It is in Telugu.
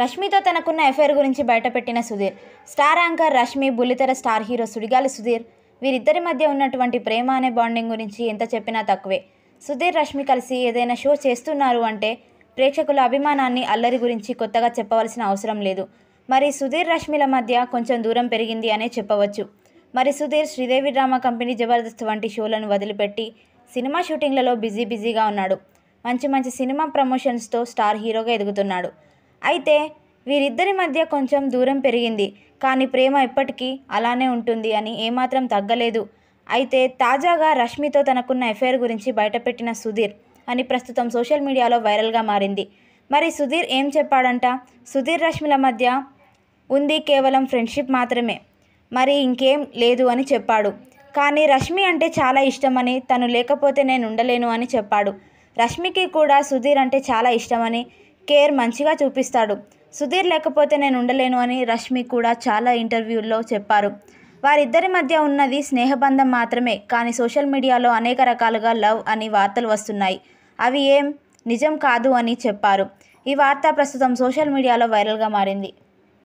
రష్మితో తనకున్న ఎఫైర్ గురించి బయటపెట్టిన సుధీర్ స్టార్ యాంకర్ రష్మి బుల్లితెర స్టార్ హీరో సుడిగాలి సుధీర్ వీరిద్దరి మధ్య ఉన్నటువంటి ప్రేమ అనే బాండింగ్ గురించి ఎంత చెప్పినా తక్కువే సుధీర్ రష్మి కలిసి ఏదైనా షో చేస్తున్నారు అంటే ప్రేక్షకుల అభిమానాన్ని అల్లరి గురించి కొత్తగా చెప్పవలసిన అవసరం లేదు మరి సుధీర్ రష్మిల మధ్య కొంచెం దూరం పెరిగింది అనే చెప్పవచ్చు మరి సుధీర్ శ్రీదేవి డ్రామా కంపెనీ జబర్దస్త్ వంటి షోలను వదిలిపెట్టి సినిమా షూటింగ్లలో బిజీ బిజీగా ఉన్నాడు మంచి మంచి సినిమా ప్రమోషన్స్తో స్టార్ హీరోగా ఎదుగుతున్నాడు అయితే వీరిద్దరి మధ్య కొంచెం దూరం పెరిగింది కానీ ప్రేమ ఎప్పటికీ అలానే ఉంటుంది అని ఏమాత్రం తగ్గలేదు అయితే తాజాగా రష్మితో తనకున్న ఎఫైర్ గురించి బయటపెట్టిన సుధీర్ అని ప్రస్తుతం సోషల్ మీడియాలో వైరల్గా మారింది మరి సుధీర్ ఏం చెప్పాడంట సుధీర్ రష్మిల మధ్య ఉంది కేవలం ఫ్రెండ్షిప్ మాత్రమే మరి ఇంకేం లేదు అని చెప్పాడు కానీ రష్మి అంటే చాలా ఇష్టమని తను లేకపోతే నేను ఉండలేను అని చెప్పాడు రష్మికి కూడా సుధీర్ అంటే చాలా ఇష్టమని కేర్ మంచిగా చూపిస్తాడు సుధీర్ లేకపోతే నేను ఉండలేను అని రష్మి కూడా చాలా ఇంటర్వ్యూల్లో చెప్పారు వారిద్దరి మధ్య ఉన్నది స్నేహబంధం మాత్రమే కానీ సోషల్ మీడియాలో అనేక రకాలుగా లవ్ అని వార్తలు వస్తున్నాయి అవి ఏం నిజం కాదు అని చెప్పారు ఈ వార్త ప్రస్తుతం సోషల్ మీడియాలో వైరల్గా మారింది